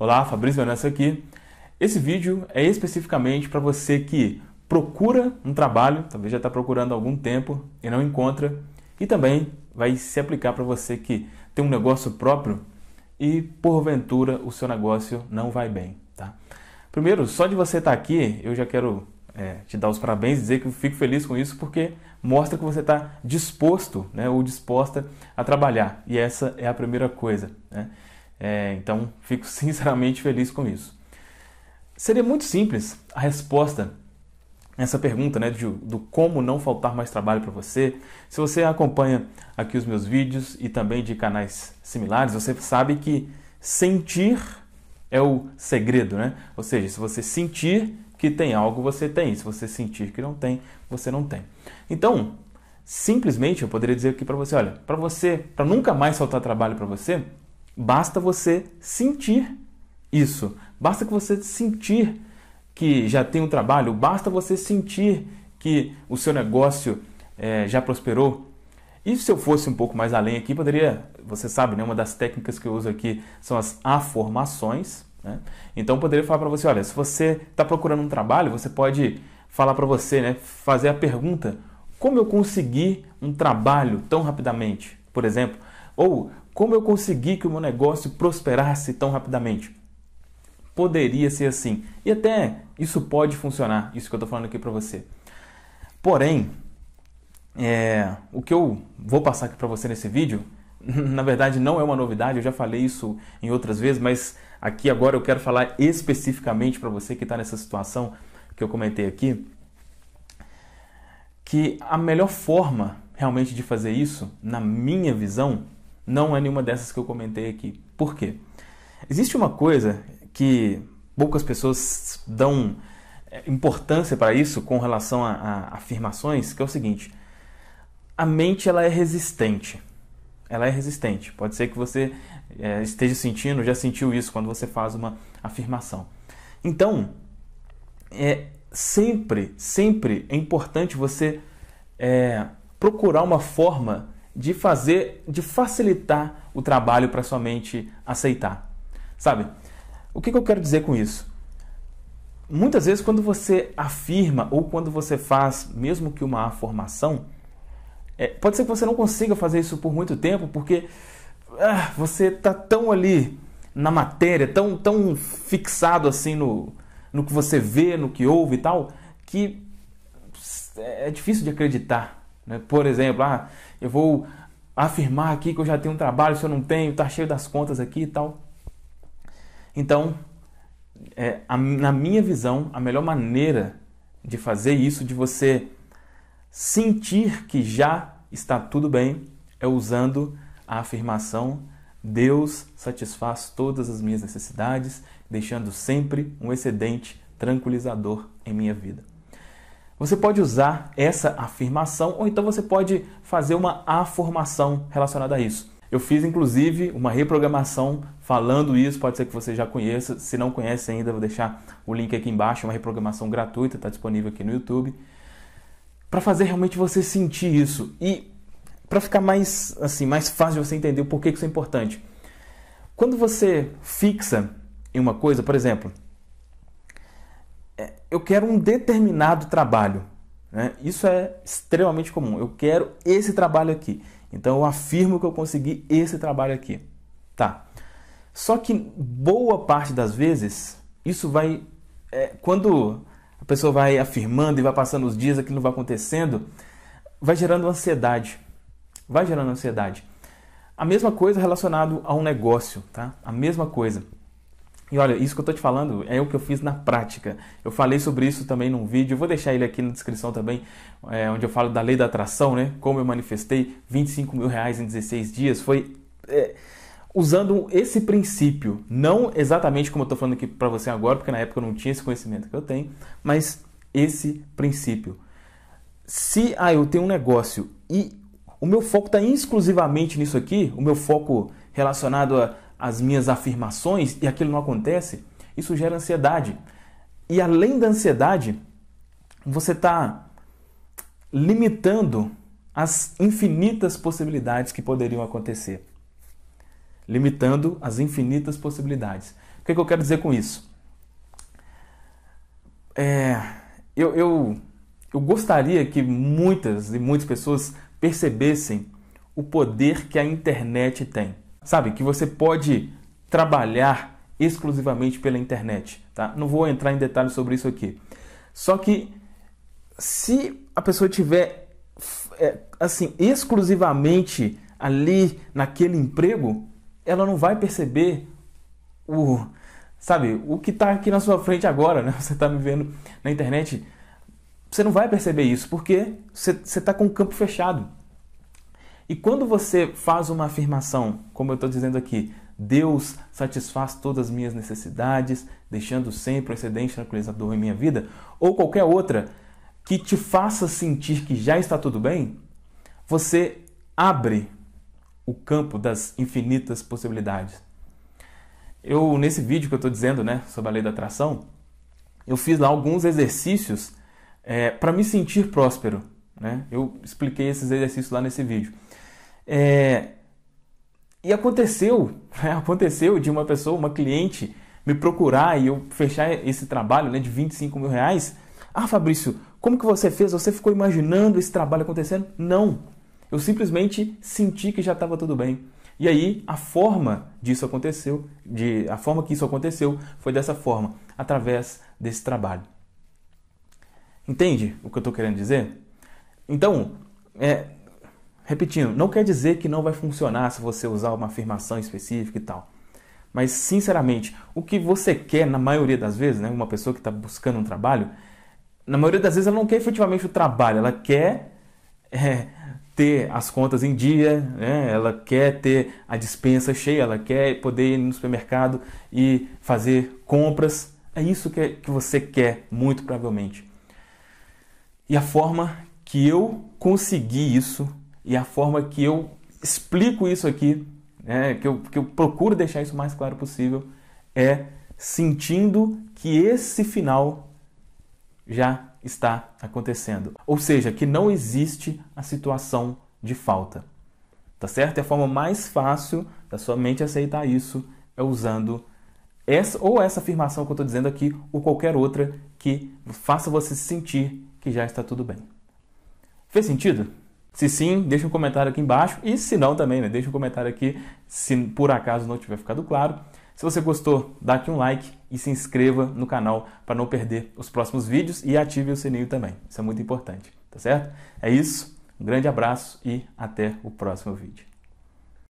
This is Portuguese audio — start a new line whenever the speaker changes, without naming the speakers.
Olá, Fabrício Vanessa aqui. Esse vídeo é especificamente para você que procura um trabalho, talvez já está procurando há algum tempo e não encontra, e também vai se aplicar para você que tem um negócio próprio e porventura o seu negócio não vai bem, tá? Primeiro, só de você estar tá aqui, eu já quero é, te dar os parabéns, e dizer que eu fico feliz com isso porque mostra que você está disposto, né, ou disposta a trabalhar. E essa é a primeira coisa. Né? É, então, fico sinceramente feliz com isso. Seria muito simples a resposta a essa pergunta, né, de, do como não faltar mais trabalho para você. Se você acompanha aqui os meus vídeos e também de canais similares, você sabe que sentir é o segredo, né? Ou seja, se você sentir que tem algo, você tem. Se você sentir que não tem, você não tem. Então, simplesmente eu poderia dizer aqui para você, olha, para você, para nunca mais faltar trabalho para você, Basta você sentir isso. Basta que você sentir que já tem um trabalho, basta você sentir que o seu negócio é, já prosperou. E se eu fosse um pouco mais além aqui, poderia, você sabe, né, uma das técnicas que eu uso aqui são as afirmações. Né? Então poderia falar para você, olha, se você está procurando um trabalho, você pode falar para você, né, fazer a pergunta: como eu consegui um trabalho tão rapidamente, por exemplo? Ou como eu consegui que o meu negócio prosperasse tão rapidamente? Poderia ser assim. E até isso pode funcionar, isso que eu estou falando aqui para você. Porém, é, o que eu vou passar aqui para você nesse vídeo, na verdade não é uma novidade, eu já falei isso em outras vezes, mas aqui agora eu quero falar especificamente para você que está nessa situação que eu comentei aqui, que a melhor forma realmente de fazer isso, na minha visão, não é nenhuma dessas que eu comentei aqui. Por quê? Existe uma coisa que poucas pessoas dão eh, importância para isso com relação a, a, afirmações, que é o seguinte: a mente ela é resistente. Ela é resistente. Pode ser que você é, esteja sentindo, já sentiu isso quando você faz uma afirmação. Então, é sempre, sempre é importante você é, procurar uma forma de fazer, de facilitar o trabalho para sua mente aceitar. Sabe? O que, que eu quero dizer com isso? Muitas vezes, quando você afirma ou quando você faz, mesmo que uma afirmação, é, pode ser que você não consiga fazer isso por muito tempo, porque ah, você está tão ali na matéria, tão, tão fixado assim no, no que você vê, no que ouve e tal, que é, é difícil de acreditar né? Por exemplo, ah, eu vou afirmar aqui que eu já tenho um trabalho, se eu não tenho, está cheio das contas aqui e tal. Então, é, a, na minha visão, a melhor maneira de fazer isso, de você sentir que já está tudo bem, é usando a afirmação Deus satisfaz todas as minhas necessidades, deixando sempre um excedente tranquilizador em minha vida. Você pode usar essa afirmação ou então você pode fazer uma afirmação relacionada a isso. Eu fiz inclusive uma reprogramação falando isso, pode ser que você já conheça. Se não conhece ainda, vou deixar o link aqui embaixo, uma reprogramação gratuita, está disponível aqui no YouTube, para fazer realmente você sentir isso e para ficar mais assim, mais fácil de você entender o porquê que isso é importante. Quando você fixa em uma coisa, por exemplo, eu quero um determinado trabalho. Né? Isso é extremamente comum. Eu quero esse trabalho aqui. Então eu afirmo que eu consegui esse trabalho aqui. Tá. Só que boa parte das vezes, isso vai. É, quando a pessoa vai afirmando e vai passando os dias, aquilo vai acontecendo, vai gerando ansiedade. Vai gerando ansiedade. A mesma coisa relacionado a um negócio, tá? A mesma coisa. E olha, isso que eu estou te falando é o que eu fiz na prática. Eu falei sobre isso também num vídeo, eu vou deixar ele aqui na descrição também, é, onde eu falo da lei da atração, né? Como eu manifestei 25 mil reais em 16 dias. Foi é, usando esse princípio, não exatamente como eu estou falando aqui para você agora, porque na época eu não tinha esse conhecimento que eu tenho, mas esse princípio. Se ah, eu tenho um negócio e o meu foco está exclusivamente nisso aqui, o meu foco relacionado a as minhas afirmações e aquilo não acontece, isso gera ansiedade. E além da ansiedade, você está limitando as infinitas possibilidades que poderiam acontecer. Limitando as infinitas possibilidades. O que, é que eu quero dizer com isso? É, eu, eu, eu gostaria que muitas e muitas pessoas percebessem o poder que a internet tem sabe, que você pode trabalhar exclusivamente pela internet, tá? Não vou entrar em detalhes sobre isso aqui. Só que se a pessoa tiver é, assim exclusivamente ali naquele emprego, ela não vai perceber o sabe o que está aqui na sua frente agora, né? Você está me vendo na internet, você não vai perceber isso porque você está com o campo fechado. E quando você faz uma afirmação, como eu estou dizendo aqui, Deus satisfaz todas as minhas necessidades, deixando sempre um excedente tranquilizador em minha vida, ou qualquer outra que te faça sentir que já está tudo bem, você abre o campo das infinitas possibilidades. Eu nesse vídeo que eu estou dizendo, né, sobre a lei da atração, eu fiz lá alguns exercícios é, eh, para me sentir próspero, né? Eu expliquei esses exercícios lá nesse vídeo. É, e aconteceu, né, aconteceu de uma pessoa, uma cliente, me procurar e eu fechar esse trabalho né, de 25 mil reais. Ah, Fabrício, como que você fez? Você ficou imaginando esse trabalho acontecendo? Não. Eu simplesmente senti que já estava tudo bem. E aí a forma disso aconteceu, de, a forma que isso aconteceu foi dessa forma, através desse trabalho. Entende o que eu estou querendo dizer? Então, é, Repetindo, não quer dizer que não vai funcionar se você usar uma afirmação específica e tal. Mas, sinceramente, o que você quer, na maioria das vezes, né, uma pessoa que está buscando um trabalho, na maioria das vezes ela não quer efetivamente o trabalho, ela quer é, ter as contas em dia, né? ela quer ter a dispensa cheia, ela quer poder ir no supermercado e fazer compras. É isso que, é, que você quer, muito provavelmente. E a forma que eu consegui isso e a forma que eu explico isso aqui, né, que, eu, que eu procuro deixar isso o mais claro possível, é sentindo que esse final já está acontecendo. Ou seja, que não existe a situação de falta. Tá certo? E a forma mais fácil da sua mente aceitar isso é usando essa ou essa afirmação que eu estou dizendo aqui, ou qualquer outra que faça você sentir que já está tudo bem. Fez sentido? Se sim, deixa um comentário aqui embaixo. E se não também, né? Deixa um comentário aqui se por acaso não tiver ficado claro. Se você gostou, dá aqui um like e se inscreva no canal para não perder os próximos vídeos e ative o sininho também. Isso é muito importante, tá certo? É isso. Um grande abraço e até o próximo vídeo.